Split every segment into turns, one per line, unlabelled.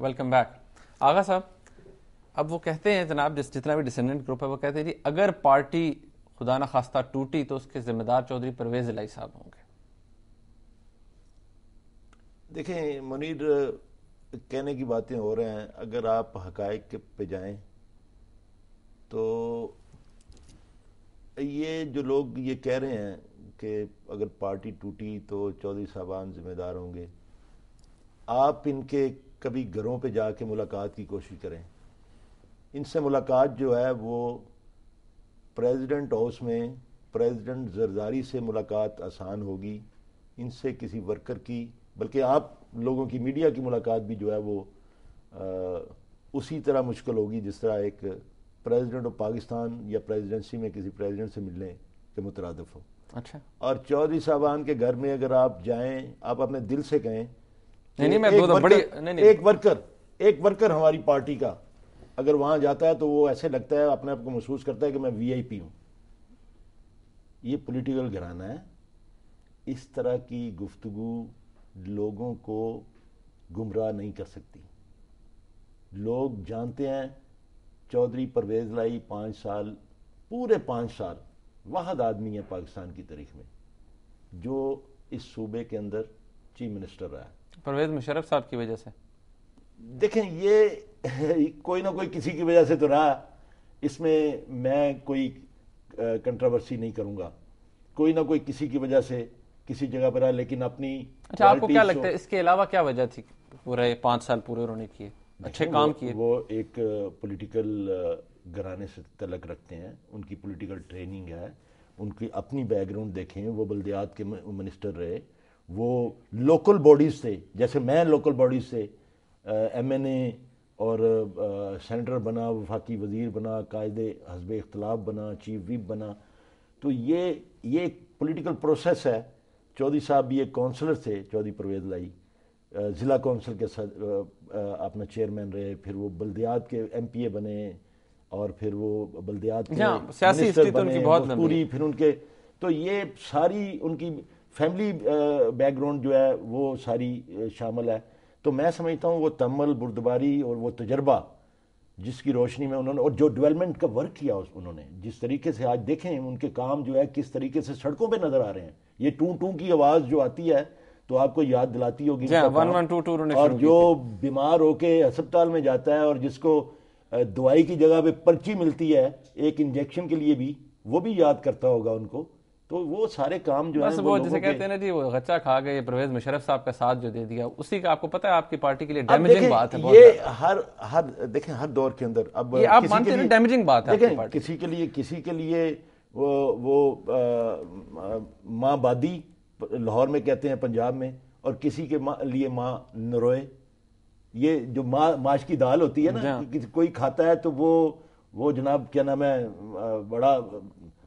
Welcome back आगा साहब अब वो कहते हैं जनाब जिस जितना भी डिसेंडेंट ग्रुप है वो कहते हैं जी अगर पार्टी खुदा ना खास्ता टूटी तो उसके जिम्मेदार चौधरी परवेज लाई साहब होंगे
देखें मुनीर कहने की बातें हो रहे हैं अगर आप हक के पे जाएं तो ये जो लोग ये कह रहे हैं कि अगर पार्टी टूटी तो चौधरी साहबान जिम्मेदार होंगे आप इनके कभी घरों पे जाके मुलाकात की कोशिश करें इनसे मुलाकात जो है वो प्रेसिडेंट हाउस में प्रेसिडेंट जरदारी से मुलाकात आसान होगी इनसे किसी वर्कर की बल्कि आप लोगों की मीडिया की मुलाकात भी जो है वो आ, उसी तरह मुश्किल होगी जिस तरह एक प्रेसिडेंट ऑफ पाकिस्तान या प्रेसिडेंसी में किसी प्रेसिडेंट से मिलने के मुतरदफ हो अच्छा और चौधरी साहबान के घर में अगर आप जाएं आप अपने दिल से कहें
नहीं नहीं तो मैं दो तो बड़ी नहीं नहीं एक
वर्कर एक वर्कर हमारी पार्टी का अगर वहां जाता है तो वो ऐसे लगता है अपने आप को महसूस करता है कि मैं वीआईपी हूं ये पॉलिटिकल घराना है इस तरह की गुफ्तगु लोगों को गुमराह नहीं कर सकती लोग जानते हैं चौधरी परवेज लाई पाँच साल पूरे पाँच साल वाहद आदमी है पाकिस्तान की तारीख में जो इस सूबे के अंदर चीफ मिनिस्टर रहा है
परवेज मुशरफ साहब की वजह से देखें ये
कोई ना कोई किसी की वजह से तो रहा इसमें मैं कोई कंट्रोवर्सी नहीं करूंगा कोई ना कोई किसी की वजह से किसी जगह पर रहा लेकिन
अपनी अच्छा आपको क्या लगता है इसके अलावा क्या वजह थी पूरे पाँच साल पूरे उन्होंने किए अच्छे काम किए
वो एक पॉलिटिकल घराने से तलक रखते हैं उनकी पॉलिटिकल ट्रेनिंग है उनकी अपनी बैकग्राउंड देखें वो बल्दियात के मिनिस्टर रहे वो लोकल बॉडीज़ से जैसे मैं लोकल बॉडीज़ से एम एन ए और सेनेटर बना वफाकी वज़ीर बना कायदे हजब इख्तलाफ बना चीफ विप बना तो ये ये एक पोलिटिकल प्रोसेस है चौधरी साहब भी एक काउंसलर थे चौधरी परवेज लाई ज़िला कौंसल के साथ अपना चेयरमैन रहे फिर वो बल्दियात के एम पी ए बने और फिर वो बल्दियात के हाँ, तो बने पूरी फिर उनके तो ये सारी उनकी फैमिली बैकग्राउंड uh, जो है वो सारी uh, शामिल है तो मैं समझता हूँ वो तमल बुरदबारी और वो तजर्बा जिसकी रोशनी में उन्होंने और जो डेवलपमेंट का वर्क किया उस उन्होंने जिस तरीके से आज देखें उनके काम जो है किस तरीके से सड़कों पे नजर आ रहे हैं ये टू टू की आवाज़ जो आती है तो आपको याद दिलाती होगी हाँ,
और जो
बीमार होके अस्पताल में जाता है और जिसको uh, दवाई की जगह पे पर्ची मिलती है एक इंजेक्शन के लिए भी वो भी याद करता होगा उनको तो वो सारे काम जो है वो, वो जैसे कहते
हैं ना जी वो गच्चा खा गए परवेज मुशरफ साहब का साथ जो दे दिया उसी का आपको पता है आपकी पार्टी के लिए डैमेजिंग बात है ये हर
हर देखें हर दौर के अंदर अब ये आप मानते हैं डैमेजिंग बात है किसी के लिए किसी के लिए वो वो माँ बादी लाहौर में कहते हैं पंजाब में और किसी के लिए माँ नरोए ये जो माँ माश की दाल होती है ना हाँ। कोई खाता है तो वो वो जनाब क्या नाम है बड़ा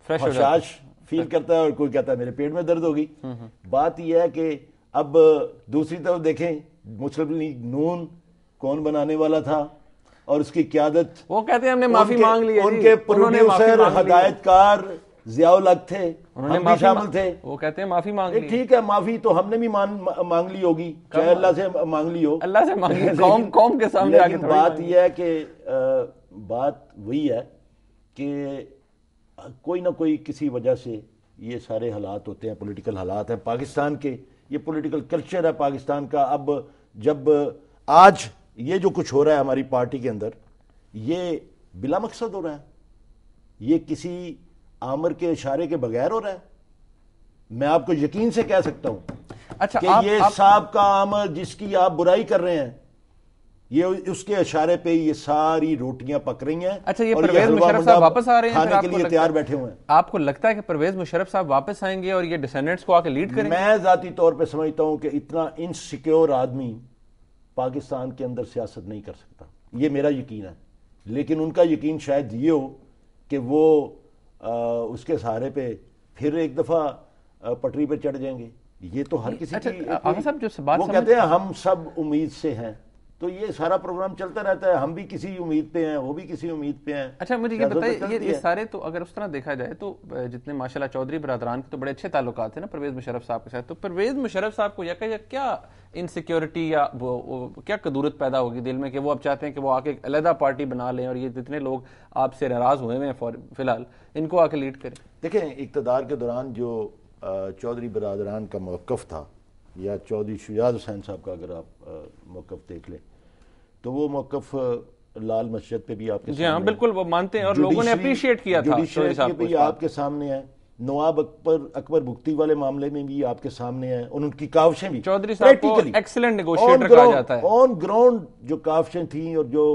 फ्रेश फील करता है और कोई कहता है मेरे पेट में दर्द होगी हम्म, हम्म। बात यह है कि अब दूसरी तरफ देखें मुस्लिम लीग नून कौन बनाने वाला था और उसकी क्यादत वो कहते हैं हमने माफी मांग ली उनके प्रोड्यूसर हदायतकार जियाउल हक थे उन्होंने हम शामिल थे
वो कहते हैं माफी मांग ली
ठीक है माफी तो हमने भी मान मांग ली होगी चाहे अल्लाह से मांग ली हो अल्लाह से मांग ली कौम कौम के सामने आके बात यह है कि बात वही है कि कोई ना कोई किसी वजह से ये सारे हालात होते हैं पॉलिटिकल हालात हैं पाकिस्तान के ये पॉलिटिकल कल्चर है पाकिस्तान का अब जब आज ये जो कुछ हो रहा है हमारी पार्टी के अंदर ये बिला मकसद हो रहा है ये किसी आमर के इशारे के बगैर हो रहा है मैं आपको यकीन से कह सकता हूं
अच्छा कि आप, ये आप... साहब
का आमर जिसकी आप बुराई कर रहे हैं ये उसके इशारे पे ये सारी रोटियां पक रही हैं अच्छा ये परवेज मुशरफ साहब वापस आ रहे हैं खाने के लिए तैयार बैठे
हुए हैं आपको लगता है कि परवेज मुशरफ साहब वापस आएंगे और ये डिसेंडेंट्स को आके लीड करेंगे मैं जाती तौर पे
समझता हूं कि इतना इनसिक्योर आदमी पाकिस्तान के अंदर सियासत नहीं कर सकता ये मेरा यकीन है लेकिन उनका यकीन शायद ये हो कि वो आ, उसके सहारे पे फिर एक दफ़ा पटरी पर चढ़ जाएंगे ये तो हर किसी अच्छा, की वो कहते हैं हम सब उम्मीद से हैं तो ये सारा प्रोग्राम चलता रहता है हम भी किसी उम्मीद पे हैं वो भी किसी उम्मीद पे हैं अच्छा मुझे ये बताइए तो ये, ये
सारे तो अगर उस तरह देखा जाए तो जितने माशाला चौधरी बरदरान के तो बड़े अच्छे ताल्लुक थे ना परवेज मुशरफ साहब के साथ तो परवेज मुशरफ साहब को यका कह क्या इनसिक्योरिटी या वो, वो, क्या कदूरत पैदा होगी दिल में कि वो अब चाहते हैं कि वो आके एक अलहदा पार्टी बना लें और ये जितने लोग आपसे नाराज हुए हुए हैं फिलहाल इनको आके लीड करें
देखें इकतदार के दौरान जो चौधरी बरदरान का मौक़ था या चौधरी शुजाज हुसैन साहब का अगर आप मौक़ देख लें तो वो मौकफ लाल मस्जिद पे भी आपके जी हाँ बिल्कुल
वो मानते हैं और लोगों ने अप्रिशिएट किया था तो भी
आपके सामने है नवाब अकबर अकबर भुगती वाले मामले में भी आपके सामने है और उनकी
कावशें भी चौधरी साहब को एक्सीलेंट नेगोशिएटर कहा जाता है
ऑन ग्राउंड जो कावशें थी और जो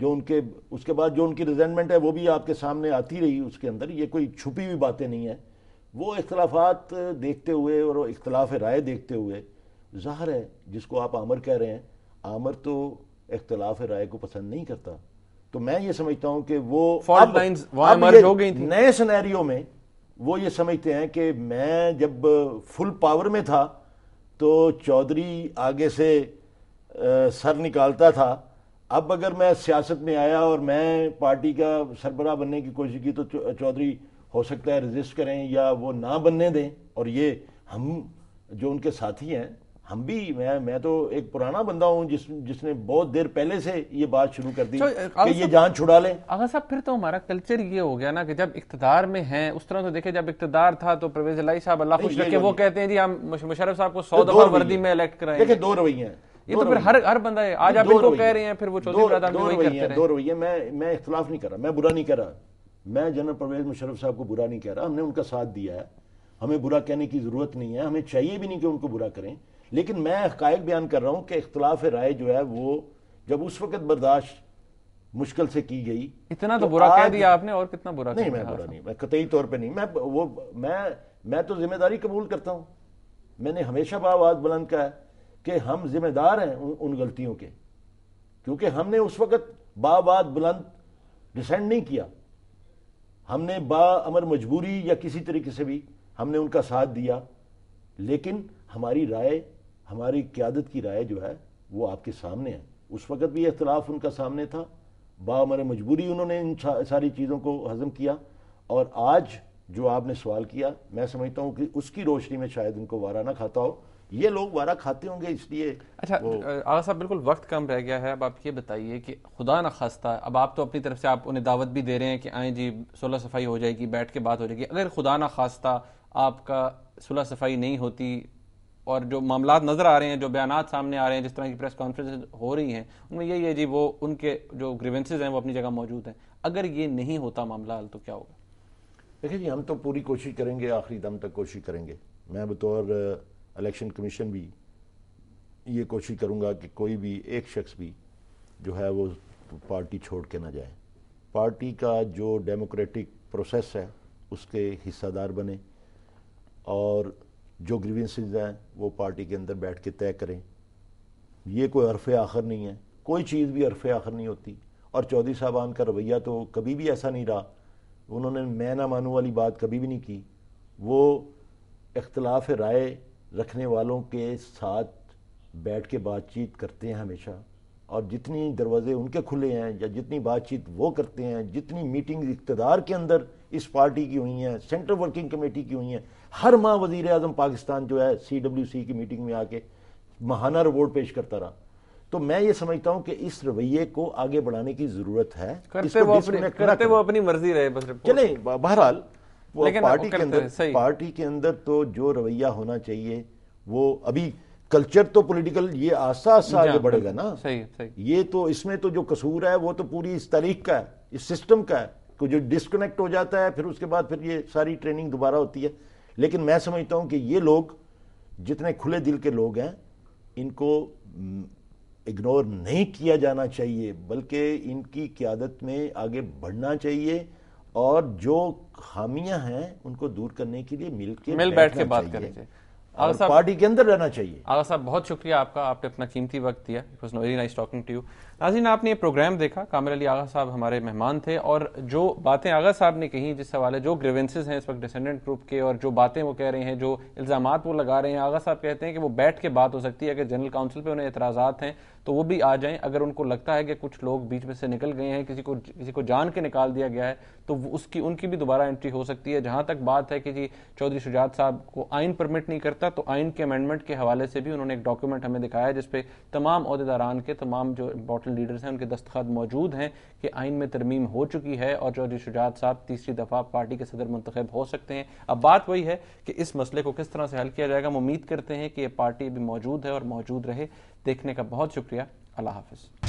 जो उनके उसके बाद जो उनकी रिजेंटमेंट है वो भी आपके सामने आती रही उसके अंदर ये कोई छुपी हुई बातें नहीं है वो इख्तलाफात देखते हुए और इख्तलाफ राय देखते हुए ज़ाहिर है जिसको आप आमर कह रहे हैं आमर तो इख्तलाफ राय को पसंद नहीं करता तो मैं ये समझता हूं कि वो हो गई नए सिनेरियो में वो ये समझते हैं कि मैं जब फुल पावर में था तो चौधरी आगे से आ, सर निकालता था अब अगर मैं सियासत में आया और मैं पार्टी का सरबराह बनने की कोशिश की तो चौधरी हो सकता है रजिस्ट करें या वो ना बनने दें और ये हम जो उनके साथी हैं हम भी मैं मैं तो एक पुराना बंदा हूं जिस जिसने बहुत देर पहले से ये बात शुरू कर दी कि ये जान छुड़ा ले
आगा साहब फिर तो हमारा कल्चर ये हो गया ना कि जब इकतदार में है उस तरह तो देखे जब इकतदार था तो परवेज लाई साहब अल्लाह खुश रखे वो कहते हैं जी हम मुशरफ साहब को सौ दफा वर्दी में इलेक्ट कराएं देखिए दो रवैये हैं ये तो फिर हर हर बंदा है आज आप इनको कह रहे हैं फिर वो चौधरी ब्रदर में वही करते हैं दो
रवैये मैं मैं इख्तलाफ नहीं कर रहा मैं बुरा नहीं कर रहा मैं जनरल परवेज मुशरफ साहब को बुरा नहीं कह रहा हमने उनका साथ दिया है हमें बुरा कहने की जरूरत नहीं है हमें चाहिए भी नहीं कि उनको बुरा करें लेकिन मैं हकायक बयान कर रहा हूँ कि इख्तलाफ राय जो है वो जब उस वक्त बर्दाश्त मुश्किल से की गई इतना तो, तो बुरा कह दिया
आपने और कितना बुरा नहीं मैं बुरा नहीं
मैं कतई तौर पे नहीं मैं वो मैं मैं तो जिम्मेदारी कबूल करता हूँ मैंने हमेशा आवाज बुलंद का है कि हम जिम्मेदार हैं उन, उन गलतियों के क्योंकि हमने उस वक्त बाबाद बुलंद डिसेंड नहीं किया हमने बा अमर मजबूरी या किसी तरीके से भी हमने उनका साथ दिया लेकिन हमारी राय हमारी क्यादत की राय जो है वो आपके सामने है उस वक़्त भी अख्तिलाफ उनका सामने था बामर मजबूरी उन्होंने इन सारी चीज़ों को हज़म किया और आज जो आपने सवाल किया मैं समझता हूँ कि उसकी रोशनी में शायद उनको वारा ना खाता हो ये लोग वारा खाते होंगे इसलिए अच्छा
आगा साहब बिल्कुल वक्त कम रह गया है अब आप ये बताइए कि खुदा ना खास्ता अब आप तो अपनी तरफ से आप उन्हें दावत भी दे रहे हैं कि आए जी सुलह सफाई हो जाएगी बैठ के बात हो जाएगी अगर खुदा ना खास्ता आपका सुलह सफाई नहीं होती और जो मामला नज़र आ रहे हैं जो बयान सामने आ रहे हैं जिस तरह की प्रेस कॉन्फ्रेंस हो रही हैं उनमें यही है जी वो उनके जो ग्रीवेंसेज हैं वो अपनी जगह मौजूद हैं अगर ये नहीं होता मामला तो क्या होगा
देखिए जी हम तो पूरी कोशिश करेंगे आखिरी दम तक कोशिश करेंगे मैं बतौर इलेक्शन कमीशन भी ये कोशिश करूँगा कि कोई भी एक शख्स भी जो है वो पार्टी छोड़ के ना जाए पार्टी का जो डेमोक्रेटिक प्रोसेस है उसके हिस्सादार बने और जो ग्रीवेंसेज हैं वो पार्टी के अंदर बैठ के तय करें ये कोई अरफ आखिर नहीं है कोई चीज़ भी अरफ आखिर नहीं होती और चौधरी साहबान का रवैया तो कभी भी ऐसा नहीं रहा उन्होंने मैं ना मानू वाली बात कभी भी नहीं की वो इख्तलाफ राय रखने वालों के साथ बैठ के बातचीत करते हैं हमेशा और जितनी दरवाजे उनके खुले हैं या जितनी बातचीत वो करते हैं जितनी मीटिंग इकतदार के अंदर इस पार्टी की हुई हैं सेंट्रल वर्किंग कमेटी की हुई हैं हर माह वजीर अजम पाकिस्तान जो है सी डब्ल्यू सी की मीटिंग में आके महाना रिपोर्ट पेश करता रहा तो मैं ये समझता हूं कि इस रवैये को आगे बढ़ाने की जरूरत है करते वो अपनी करते
वो अपनी मर्जी रहे बस चले बहरहाल वो पार्टी के अंदर
पार्टी के अंदर तो जो रवैया होना चाहिए वो अभी कल्चर तो पॉलिटिकल ये आसा आसा आगे बढ़ेगा ना
सही सही
ये तो इसमें तो जो कसूर है वो तो पूरी इस तारीख का है इस सिस्टम का है जो डिस्कनेक्ट हो जाता है फिर उसके बाद फिर ये सारी ट्रेनिंग दोबारा होती है लेकिन मैं समझता हूं कि ये लोग जितने खुले दिल के लोग हैं इनको इग्नोर नहीं किया जाना चाहिए बल्कि इनकी क्यादत में आगे बढ़ना चाहिए और जो खामियां हैं उनको दूर करने के लिए मिलकर मिल बैठ के बात करें चाहिए और पार्टी के अंदर रहना चाहिए
आगा साहब बहुत शुक्रिया आपका आपने अपना कीमती वक्त दिया it was very nice talking to you नाजीन आपने ये प्रोग्राम देखा कामिर अली आगा साहब हमारे मेहमान थे और जो बातें आगा साहब ने कही जिस हवाले जो ग्रेवेंसेज हैं इस वक्त डिसेंडेंट ग्रुप के और जो बातें वो कह रहे हैं जो इल्ज़ाम वो लगा रहे हैं आगा साहब कहते हैं कि वो बैठ के बात हो सकती है अगर जनरल काउंसिल पर उन्हें एतराज़ात हैं तो वो भी आ जाएं अगर उनको लगता है कि कुछ लोग बीच में से निकल गए हैं किसी को किसी को जान के निकाल दिया गया है तो उसकी उनकी भी दोबारा एंट्री हो सकती है जहां तक बात है कि जी चौधरी शुजात साहब को आइन परमिट नहीं करता सकता तो आइन के अमेंडमेंट के हवाले से भी उन्होंने एक डॉक्यूमेंट हमें दिखाया जिसपे तमाम अहदेदारान के तमाम जो इंपॉर्टेंट लीडर्स हैं उनके दस्तखत मौजूद हैं कि आइन में तरमीम हो चुकी है और चौधरी शुजात साहब तीसरी दफ़ा पार्टी के सदर मंतखब हो सकते हैं अब बात वही है कि इस मसले को किस तरह से हल किया जाएगा हम उम्मीद करते हैं कि ये पार्टी अभी मौजूद है और मौजूद रहे देखने का बहुत शुक्रिया अल्लाह हाफिज़